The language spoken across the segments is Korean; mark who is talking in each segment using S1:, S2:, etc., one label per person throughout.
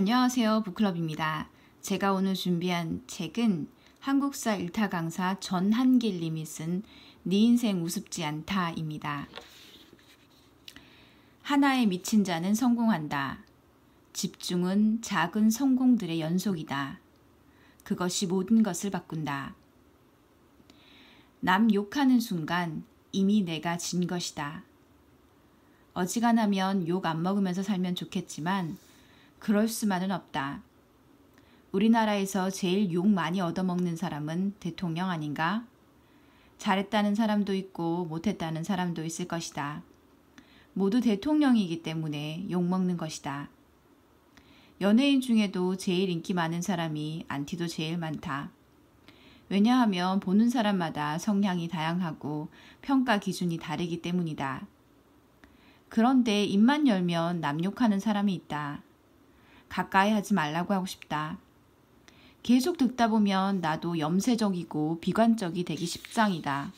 S1: 안녕하세요. 북클럽입니다. 제가 오늘 준비한 책은 한국사 일타 강사 전한길 님이 쓴 네 인생 우습지 않다입니다. 하나에 미친 자는 성공한다. 집중은 작은 성공들의 연속이다. 그것이 모든 것을 바꾼다. 남 욕하는 순간 이미 내가 진 것이다. 어지간하면 욕 안 먹으면서 살면 좋겠지만 그럴 수만은 없다. 우리나라에서 제일 욕 많이 얻어먹는 사람은 대통령 아닌가? 잘했다는 사람도 있고 못했다는 사람도 있을 것이다. 모두 대통령이기 때문에 욕먹는 것이다. 연예인 중에도 제일 인기 많은 사람이 안티도 제일 많다. 왜냐하면 보는 사람마다 성향이 다양하고 평가 기준이 다르기 때문이다. 그런데 입만 열면 남욕하는 사람이 있다. 가까이 하지 말라고 하고 싶다. 계속 듣다 보면 나도 염세적이고 비관적이 되기 십상이다.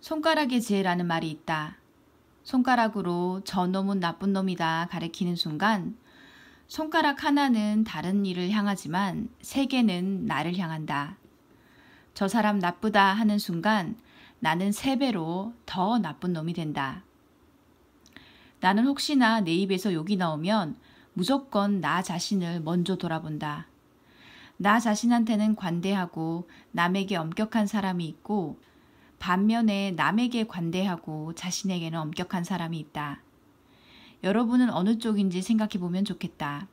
S1: 손가락의 지혜라는 말이 있다. 손가락으로 저놈은 나쁜 놈이다 가리키는 순간 손가락 하나는 다른 일을 향하지만 세 개는 나를 향한다. 저 사람 나쁘다 하는 순간 나는 세 배로 더 나쁜 놈이 된다. 나는 혹시나 내 입에서 욕이 나오면 무조건 나 자신을 먼저 돌아본다. 나 자신한테는 관대하고 남에게 엄격한 사람이 있고 반면에 남에게 관대하고 자신에게는 엄격한 사람이 있다. 여러분은 어느 쪽인지 생각해 보면 좋겠다.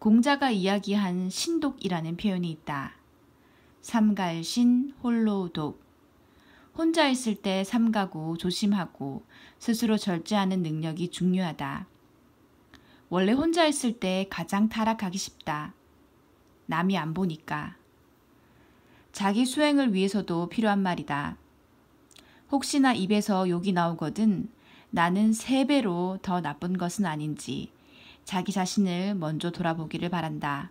S1: 공자가 이야기한 신독이라는 표현이 있다. 삼갈신 홀로독 혼자 있을 때 삼가고 조심하고 스스로 절제하는 능력이 중요하다. 원래 혼자 있을 때 가장 타락하기 쉽다. 남이 안 보니까. 자기 수행을 위해서도 필요한 말이다. 혹시나 입에서 욕이 나오거든 나는 세 배로 더 나쁜 것은 아닌지 자기 자신을 먼저 돌아보기를 바란다.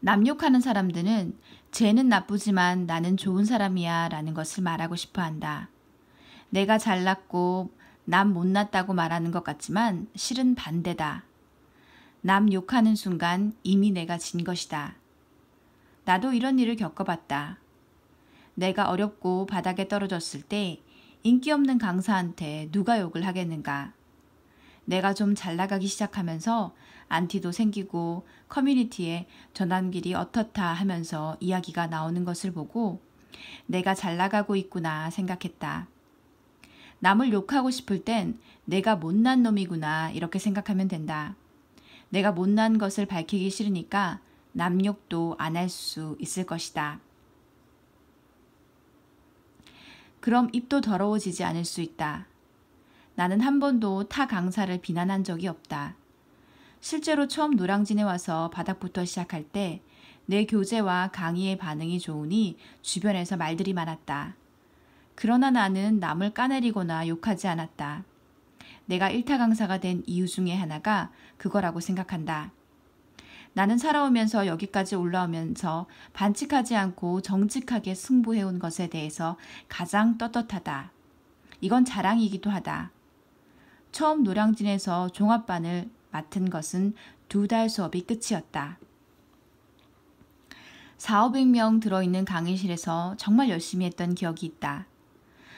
S1: 남욕하는 사람들은 쟤는 나쁘지만 나는 좋은 사람이야 라는 것을 말하고 싶어 한다. 내가 잘났고 남 못났다고 말하는 것 같지만 실은 반대다. 남 욕하는 순간 이미 내가 진 것이다. 나도 이런 일을 겪어봤다. 내가 어렵고 바닥에 떨어졌을 때 인기 없는 강사한테 누가 욕을 하겠는가. 내가 좀 잘 나가기 시작하면서 안티도 생기고 커뮤니티에 전환길이 어떻다 하면서 이야기가 나오는 것을 보고 내가 잘 나가고 있구나 생각했다. 남을 욕하고 싶을 땐 내가 못난 놈이구나 이렇게 생각하면 된다. 내가 못난 것을 밝히기 싫으니까 남욕도 안 할 수 있을 것이다. 그럼 입도 더러워지지 않을 수 있다. 나는 한 번도 타 강사를 비난한 적이 없다. 실제로 처음 노량진에 와서 바닥부터 시작할 때 내 교재와 강의의 반응이 좋으니 주변에서 말들이 많았다. 그러나 나는 남을 까내리거나 욕하지 않았다. 내가 일타 강사가 된 이유 중에 하나가 그거라고 생각한다. 나는 살아오면서 여기까지 올라오면서 반칙하지 않고 정직하게 승부해온 것에 대해서 가장 떳떳하다. 이건 자랑이기도 하다. 처음 노량진에서 종합반을 맡은 것은 두 달 수업이 끝이었다. 4,500명 들어있는 강의실에서 정말 열심히 했던 기억이 있다.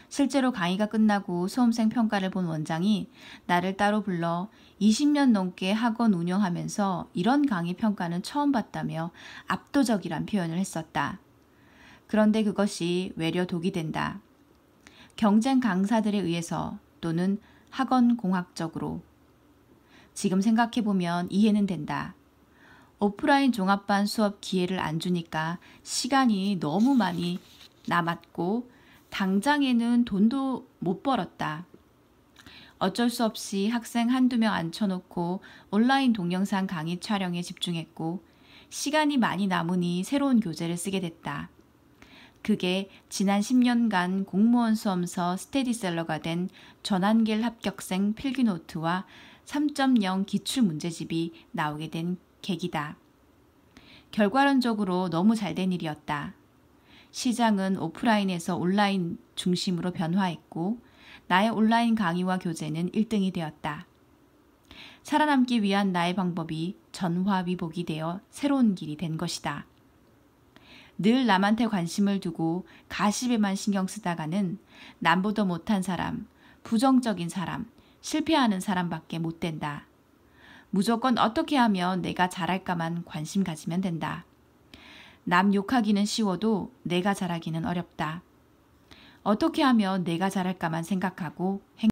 S1: 실제로 강의가 끝나고 수험생 평가를 본 원장이 나를 따로 불러 20년 넘게 학원 운영하면서 이런 강의 평가는 처음 봤다며 압도적이란 표현을 했었다. 그런데 그것이 외려 독이 된다. 경쟁 강사들에 의해서 또는 학원 공학적으로. 지금 생각해보면 이해는 된다. 오프라인 종합반 수업 기회를 안 주니까 시간이 너무 많이 남았고, 당장에는 돈도 못 벌었다. 어쩔 수 없이 학생 한두 명 앉혀놓고 온라인 동영상 강의 촬영에 집중했고, 시간이 많이 남으니 새로운 교재를 쓰게 됐다. 그게 지난 10년간 공무원 수험서 스테디셀러가 된 전환길 합격생 필기노트와 3.0 기출문제집이 나오게 된 계기다. 결과론적으로 너무 잘된 일이었다. 시장은 오프라인에서 온라인 중심으로 변화했고 나의 온라인 강의와 교재는 1등이 되었다. 살아남기 위한 나의 방법이 전화위복이 되어 새로운 길이 된 것이다. 늘 남한테 관심을 두고 가십에만 신경 쓰다가는 남보다 못한 사람, 부정적인 사람, 실패하는 사람밖에 못 된다. 무조건 어떻게 하면 내가 잘할까만 관심 가지면 된다. 남 욕하기는 쉬워도 내가 잘하기는 어렵다. 어떻게 하면 내가 잘할까만 생각하고 행